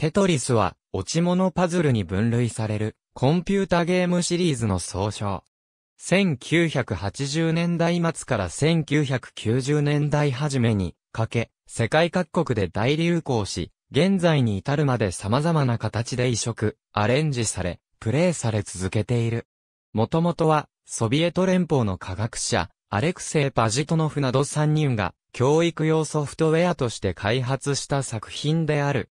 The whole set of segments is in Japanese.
テトリスは、落ち物パズルに分類される、コンピュータゲームシリーズの総称。1980年代末から1990年代初めにかけ、世界各国で大流行し、現在に至るまで様々な形で移植、アレンジされ、プレイされ続けている。もともとは、ソビエト連邦の科学者、アレクセイ・パジトノフなど3人が、教育用ソフトウェアとして開発した作品である。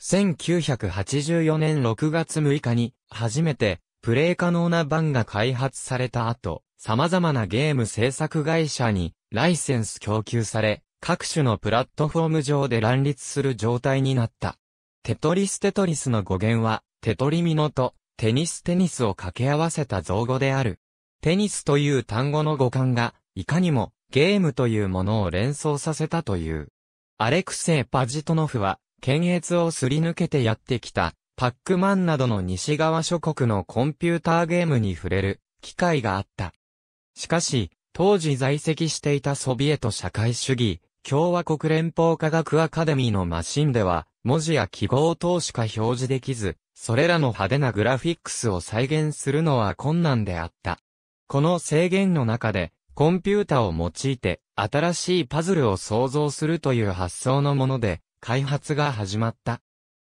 1984年6月6日に、初めて、プレイ可能な版が開発された後、様々なゲーム制作会社に、ライセンス供給され、各種のプラットフォーム上で乱立する状態になった。テトリステトリスの語源は、テトリミノと、テニステニスを掛け合わせた造語である。テニスという単語の語感が、いかにも、ゲームというものを連想させたという。アレクセイ・パジトノフは、検閲をすり抜けてやってきた、パックマンなどの西側諸国のコンピューターゲームに触れる機会があった。しかし、当時在籍していたソビエト社会主義、共和国連邦科学アカデミーのマシンでは、文字や記号等しか表示できず、それらの派手なグラフィックスを再現するのは困難であった。この制限の中で、コンピュータを用いて、新しいパズルを創造するという発想のもので、開発が始まった。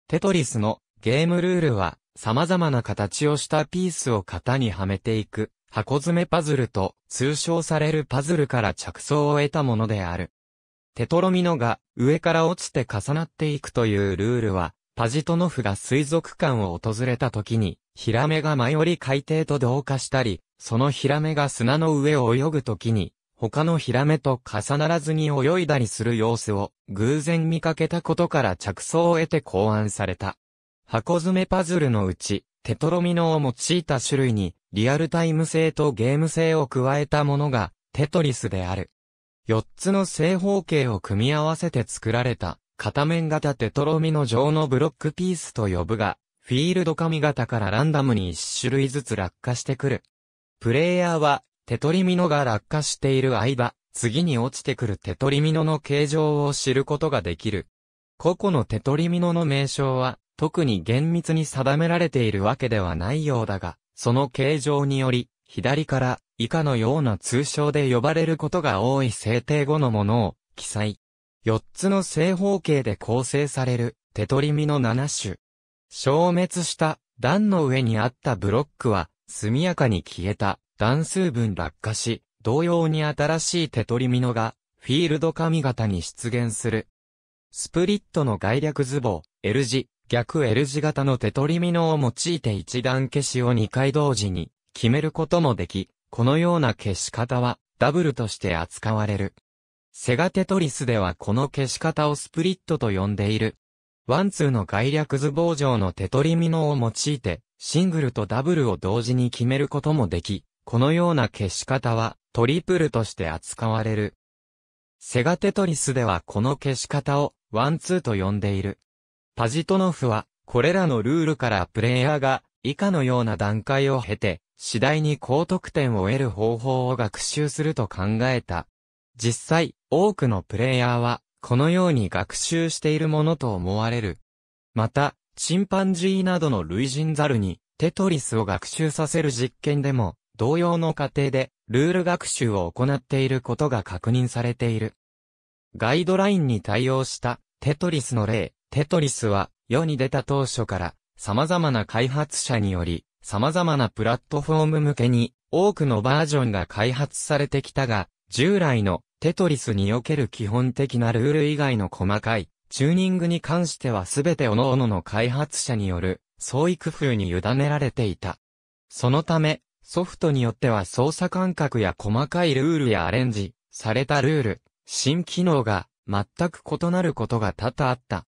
テトリスのゲームルールは様々な形をしたピースを型にはめていく箱詰めパズルと通称されるパズルから着想を得たものである。テトロミノが上から落ちて重なっていくというルールはパジトノフが水族館を訪れた時にヒラメがい降り海底と同化したり、そのヒラメが砂の上を泳ぐ時に他のヒラメと重ならずに泳いだりする様子を偶然見かけたことから着想を得て考案された。箱詰めパズルのうち、テトロミノを用いた種類に、リアルタイム性とゲーム性を加えたものが、テトリスである。4つの正方形を組み合わせて作られた、片面型テトロミノ状のブロックピースと呼ぶが、フィールド紙型からランダムに1種類ずつ落下してくる。プレイヤーはテトリミノが落下している間、次に落ちてくるテトリミノの形状を知ることができる。個々のテトリミノの名称は、特に厳密に定められているわけではないようだが、その形状により、左から以下のような通称で呼ばれることが多い制定後のものを記載。四つの正方形で構成されるテトリミノ七種。消滅した段の上にあったブロックは速やかに消えた。段数分落下し、同様に新しいテトリミノが、フィールド髪型に出現する。スプリットの概略図棒、L 字、逆 L 字型のテトリミノを用いて一段消しを2回同時に決めることもでき、このような消し方はダブルとして扱われる。セガテトリスではこの消し方をスプリットと呼んでいる。ワンツーの概略図棒状のテトリミノを用いて、シングルとダブルを同時に決めることもでき、このような消し方はトリプルとして扱われる。セガテトリスではこの消し方をワンツーと呼んでいる。パジトノフはこれらのルールからプレイヤーが以下のような段階を経て次第に高得点を得る方法を学習すると考えた。実際、多くのプレイヤーはこのように学習しているものと思われる。また、チンパンジーなどの類人猿にテトリスを学習させる実験でも同様の過程で、ルール学習を行っていることが確認されている。ガイドラインに対応したテトリスの例、テトリスは世に出た当初から様々な開発者により様々なプラットフォーム向けに多くのバージョンが開発されてきたが、従来のテトリスにおける基本的なルール以外の細かいチューニングに関しては全て各々の開発者による創意工夫に委ねられていた。そのため、ソフトによっては操作感覚や細かいルールやアレンジ、されたルール、新機能が全く異なることが多々あった。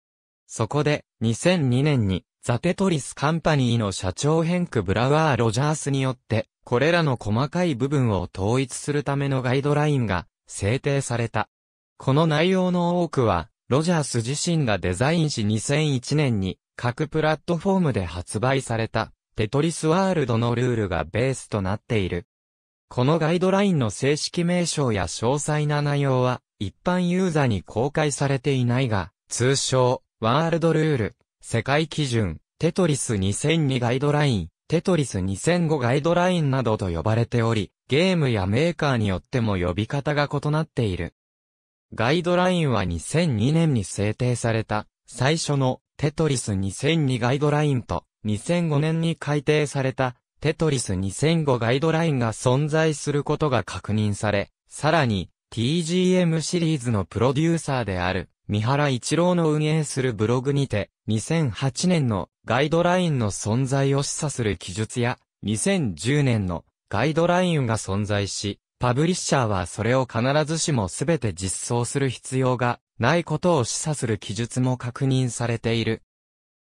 そこで、2002年に、ザ・テトリス・カンパニーの社長ヘンク・ブラワー・ロジャースによって、これらの細かい部分を統一するためのガイドラインが制定された。この内容の多くは、ロジャース自身がデザインし2001年に各プラットフォームで発売されたテトリスワールドのルールがベースとなっている。このガイドラインの正式名称や詳細な内容は、一般ユーザーに公開されていないが、通称、ワールドルール、世界基準、テトリス2002ガイドライン、テトリス2005ガイドラインなどと呼ばれており、ゲームやメーカーによっても呼び方が異なっている。ガイドラインは2002年に制定された、最初のテトリス2002ガイドラインと2005年に改定されたテトリス2005ガイドラインが存在することが確認され、さらに TGM シリーズのプロデューサーである三原一郎の運営するブログにて2008年のガイドラインの存在を示唆する記述や2010年のガイドラインが存在し、パブリッシャーはそれを必ずしも全て実装する必要がないことを示唆する記述も確認されている。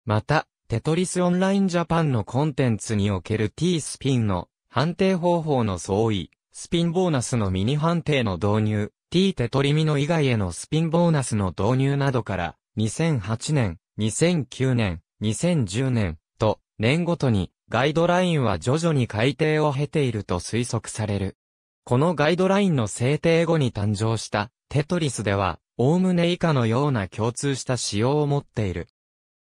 また、テトリスオンラインジャパンのコンテンツにおける T スピンの判定方法の相違、スピンボーナスのミニ判定の導入、T テトリミノ以外へのスピンボーナスの導入などから、2008年、2009年、2010年と年ごとにガイドラインは徐々に改定を経ていると推測される。このガイドラインの制定後に誕生したテトリスでは、おおむね以下のような共通した仕様を持っている。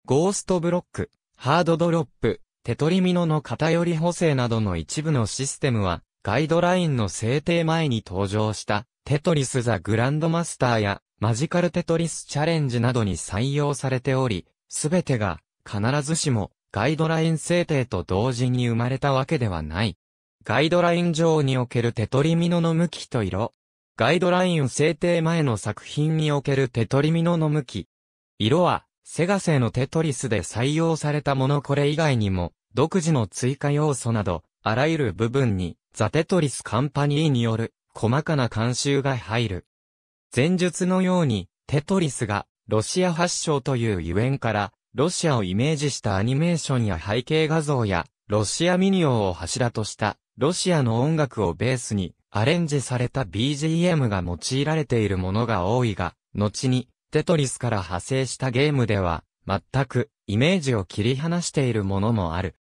ゴーストブロック、ハードドロップ、テトリミノの偏り補正などの一部のシステムは、ガイドラインの制定前に登場した、テトリス・ザ・グランドマスターや、マジカルテトリスチャレンジなどに採用されており、すべてが、必ずしも、ガイドライン制定と同時に生まれたわけではない。ガイドライン上におけるテトリミノの向きと色。ガイドライン制定前の作品におけるテトリミノの向き。色は、セガ製のテトリスで採用されたものこれ以外にも、独自の追加要素など、あらゆる部分に、ザ・テトリス・カンパニーによる、細かな監修が入る。前述のように、テトリスが、ロシア発祥というゆえんから、ロシアをイメージしたアニメーションや背景画像や、ロシアミニオを柱とした、ロシアの音楽をベースに、アレンジされた BGM が用いられているものが多いが、後に、テトリスから派生したゲームでは、全くイメージを切り離しているものもある。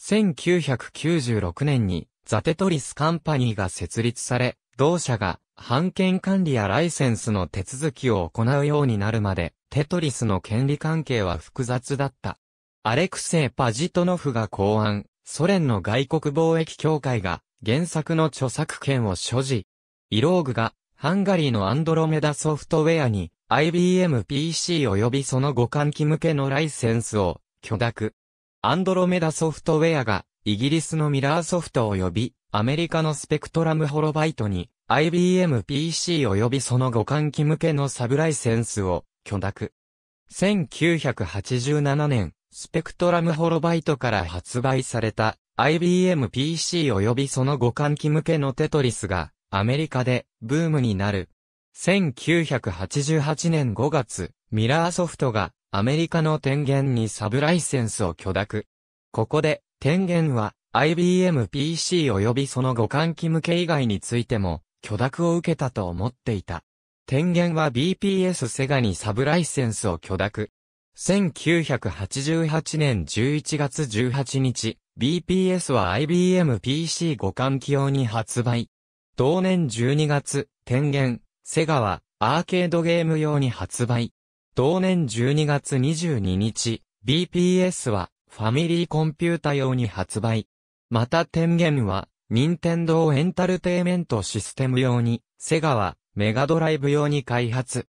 1996年にザ・テトリスカンパニーが設立され、同社が版権管理やライセンスの手続きを行うようになるまで、テトリスの権利関係は複雑だった。アレクセイ・パジトノフが考案、ソ連の外国貿易協会が原作の著作権を所持。イローグがハンガリーのアンドロメダソフトウェアに IBM PC 及びその互換機向けのライセンスを許諾。アンドロメダソフトウェアがイギリスのミラーソフト及びアメリカのスペクトラムホロバイトに IBM PC 及びその互換機向けのサブライセンスを許諾。1987年、スペクトラムホロバイトから発売された IBM PC 及びその互換機向けのテトリスがアメリカでブームになる1988年5月、ミラーソフトがアメリカの天元にサブライセンスを許諾。ここで、天元は IBM PC 及びその互換機向け以外についても許諾を受けたと思っていた。天元は BPS セガにサブライセンスを許諾。1988年11月18日、BPS は IBM PC 互換機用に発売。同年12月、天元、セガは、アーケードゲーム用に発売。同年12月22日、BPS は、ファミリーコンピュータ用に発売。また、天元は、任天堂エンタルテイメントシステム用に、セガは、メガドライブ用に開発。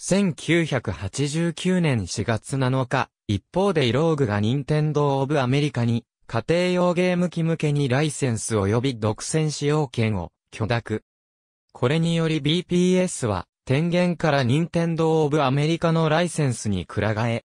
1989年4月7日、一方でイローグが任天堂オブアメリカに、家庭用ゲーム機向けにライセンス及び独占使用権を許諾。これにより BPS は、天元から任天堂オブアメリカのライセンスにくら替え。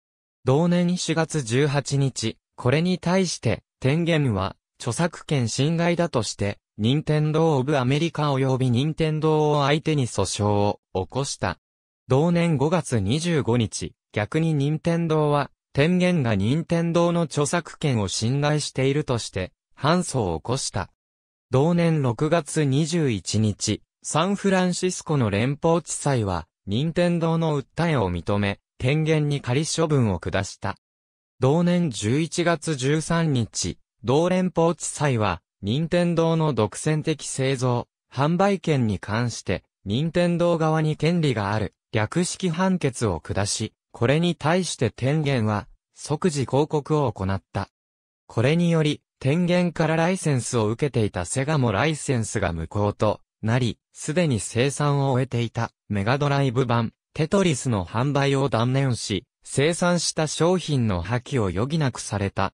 同年4月18日、これに対して、天元は、著作権侵害だとして、任天堂オブアメリカ及び任天堂を相手に訴訟を起こした。同年5月25日、逆に任天堂は、天元が任天堂の著作権を侵害しているとして、反訴を起こした。同年6月21日、サンフランシスコの連邦地裁は、任天堂の訴えを認め、権限に仮処分を下した。同年11月13日、同連邦地裁は、任天堂の独占的製造、販売権に関して、任天堂側に権利がある、略式判決を下し、これに対して天元は、即時広告を行った。これにより、天元からライセンスを受けていたセガもライセンスが無効となり、すでに生産を終えていたメガドライブ版テトリスの販売を断念し、生産した商品の破棄を余儀なくされた。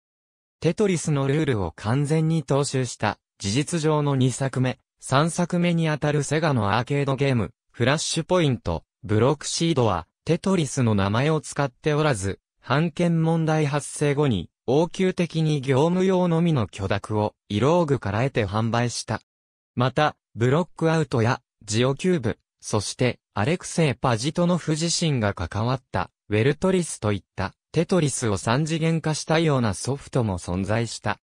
テトリスのルールを完全に踏襲した事実上の2作目、3作目にあたるセガのアーケードゲーム、フラッシュポイント、ブロックシードは、テトリスの名前を使っておらず、版権問題発生後に、応急的に業務用のみの許諾を、色ローグから得て販売した。また、ブロックアウトや、ジオキューブ、そして、アレクセイ・パジトノフ自身が関わった、ウェルトリスといった、テトリスを三次元化したようなソフトも存在した。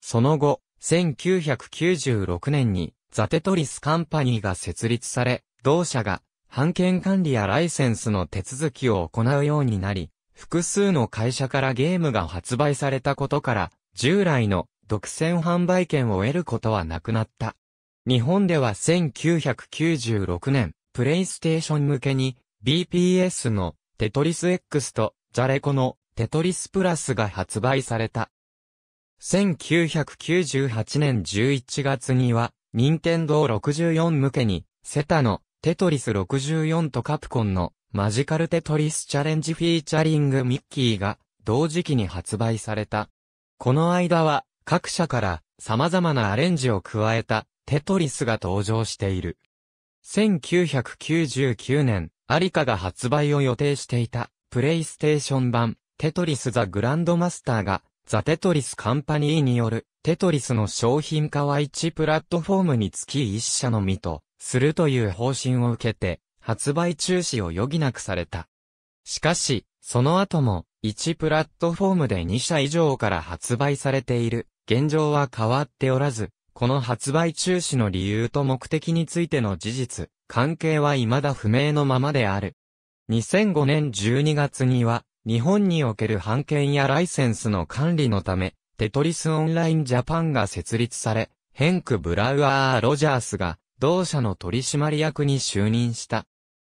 その後、1996年に、ザ・テトリス・カンパニーが設立され、同社が、版権管理やライセンスの手続きを行うようになり、複数の会社からゲームが発売されたことから、従来の独占販売権を得ることはなくなった。日本では1996年、プレイステーション向けに、BPS のテトリス X とジャレコのテトリスプラスが発売された。1998年11月には、任天堂64向けに、セタのテトリス64とカプコンのマジカルテトリスチャレンジフィーチャリングミッキーが同時期に発売された。この間は各社から様々なアレンジを加えたテトリスが登場している。1999年、アリカが発売を予定していた、プレイステーション版、テトリスザグランドマスターが、ザ・テトリスカンパニーによる、テトリスの商品化は1プラットフォームにつき1社のみと、するという方針を受けて、発売中止を余儀なくされた。しかし、その後も、1プラットフォームで2社以上から発売されている、現状は変わっておらず、この発売中止の理由と目的についての事実、関係は未だ不明のままである。2005年12月には、日本における版権やライセンスの管理のため、テトリスオンラインジャパンが設立され、ヘンク・ブラウアー・ロジャースが、同社の取締役に就任した。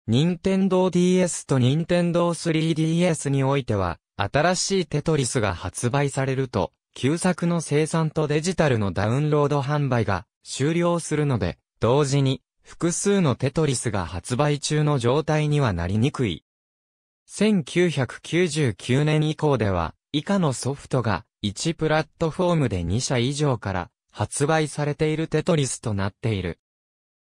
任天堂 DS と任天堂 3DS においては、新しいテトリスが発売されると、旧作の生産とデジタルのダウンロード販売が終了するので、同時に複数のテトリスが発売中の状態にはなりにくい。1999年以降では、以下のソフトが1プラットフォームで2社以上から発売されているテトリスとなっている。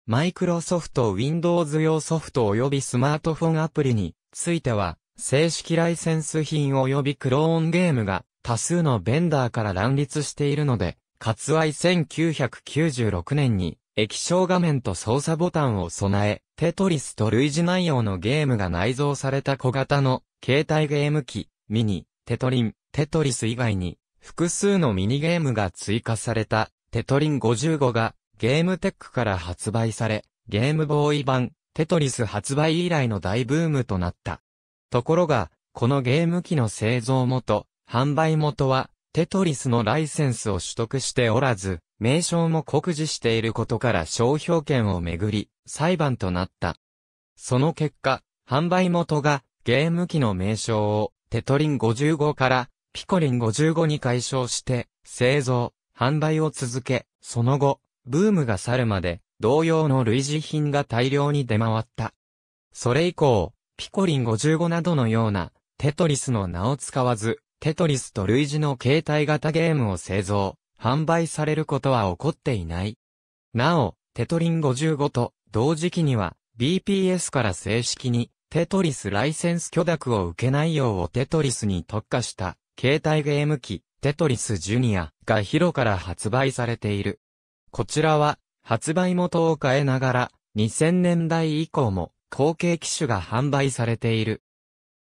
マイクロソフト Windows 用ソフト及びスマートフォンアプリについては、正式ライセンス品及びクローンゲームが多数のベンダーから乱立しているので、割愛1996年に液晶画面と操作ボタンを備え、テトリスと類似内容のゲームが内蔵された小型の携帯ゲーム機、ミニ、テトリン、テトリス以外に複数のミニゲームが追加されたテトリン55がゲームテックから発売され、ゲームボーイ版テトリス発売以来の大ブームとなった。ところが、このゲーム機の製造元、販売元は、テトリスのライセンスを取得しておらず、名称も酷似していることから商標権をめぐり、裁判となった。その結果、販売元がゲーム機の名称をテトリン55からピコリン55に解消して、製造、販売を続け、その後、ブームが去るまで、同様の類似品が大量に出回った。それ以降、ピコリン55などのような、テトリスの名を使わず、テトリスと類似の携帯型ゲームを製造、販売されることは起こっていない。なお、テトリン55と同時期には BPS から正式にテトリスライセンス許諾を受けないようをテトリスに特化した携帯ゲーム機テトリスジュニアがヒロから発売されている。こちらは発売元を変えながら2000年代以降も後継機種が販売されている。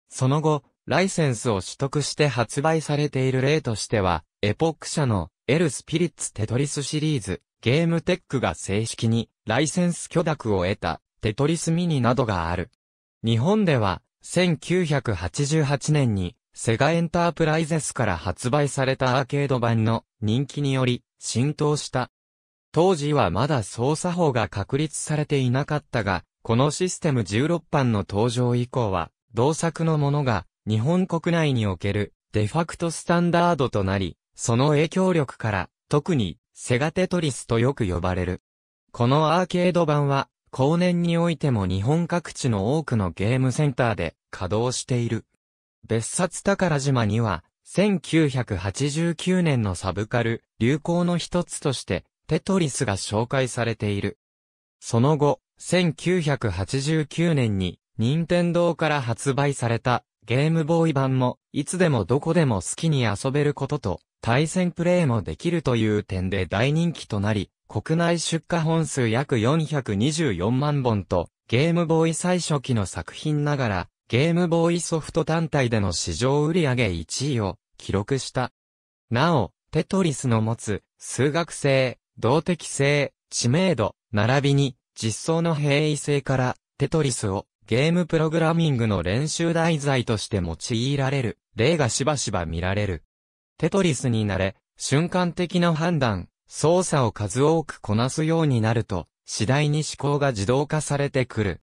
その後、ライセンスを取得して発売されている例としては、エポック社のエル・スピリッツ・テトリスシリーズ、ゲームテックが正式にライセンス許諾を得たテトリスミニなどがある。日本では、1988年にセガエンタープライゼスから発売されたアーケード版の人気により浸透した。当時はまだ操作法が確立されていなかったが、このシステム16版の登場以降は、同作のものが日本国内におけるデファクトスタンダードとなり、その影響力から、特にセガテトリスとよく呼ばれる。このアーケード版は、後年においても日本各地の多くのゲームセンターで稼働している。別冊宝島には、1989年のサブカル、流行の一つとして、テトリスが紹介されている。その後、1989年に、任天堂から発売された、ゲームボーイ版も、いつでもどこでも好きに遊べることと、対戦プレイもできるという点で大人気となり、国内出荷本数約424万本と、ゲームボーイ最初期の作品ながら、ゲームボーイソフト単体での市場売上1位を記録した。なお、テトリスの持つ数学性、動的性、知名度、並びに実装の平易性からテトリスをゲームプログラミングの練習題材として用いられる例がしばしば見られる。テトリスになれ、瞬間的な判断、操作を数多くこなすようになると、次第に思考が自動化されてくる。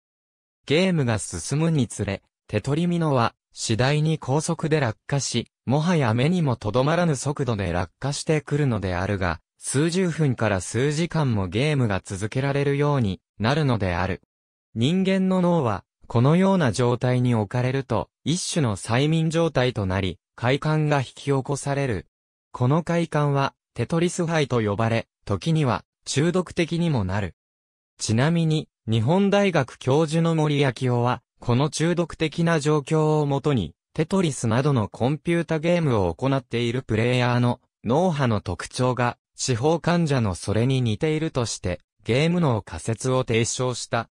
ゲームが進むにつれ、テトリミノは次第に高速で落下し、もはや目にもとどまらぬ速度で落下してくるのであるが、数十分から数時間もゲームが続けられるようになるのである。人間の脳はこのような状態に置かれると、一種の催眠状態となり、快感が引き起こされる。この快感は、テトリス肺と呼ばれ、時には、中毒的にもなる。ちなみに、日本大学教授の森明夫は、この中毒的な状況をもとに、テトリスなどのコンピュータゲームを行っているプレイヤーの脳波の特徴が、地方患者のそれに似ているとして、ゲーム脳仮説を提唱した。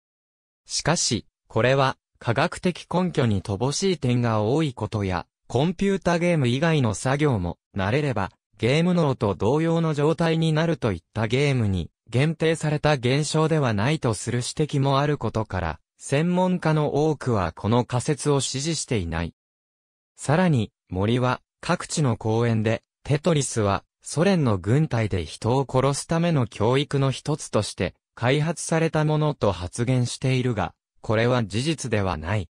しかし、これは、科学的根拠に乏しい点が多いことや、コンピュータゲーム以外の作業も、慣れれば、ゲーム脳と同様の状態になるといったゲームに、限定された現象ではないとする指摘もあることから、専門家の多くはこの仮説を支持していない。さらに、森は、各地の公園で、テトリスは、ソ連の軍隊で人を殺すための教育の一つとして、開発されたものと発言しているが、これは事実ではない。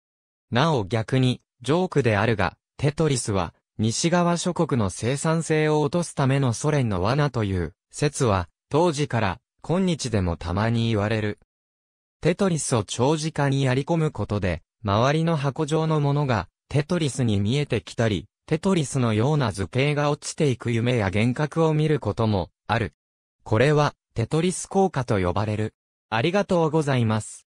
なお逆に、ジョークであるが、テトリスは、西側諸国の生産性を落とすためのソ連の罠という、説は、当時から、今日でもたまに言われる。テトリスを長時間にやり込むことで、周りの箱状のものが、テトリスに見えてきたり、テトリスのような図形が落ちていく夢や幻覚を見ることも、ある。これは、テトリス効果と呼ばれる。ありがとうございます。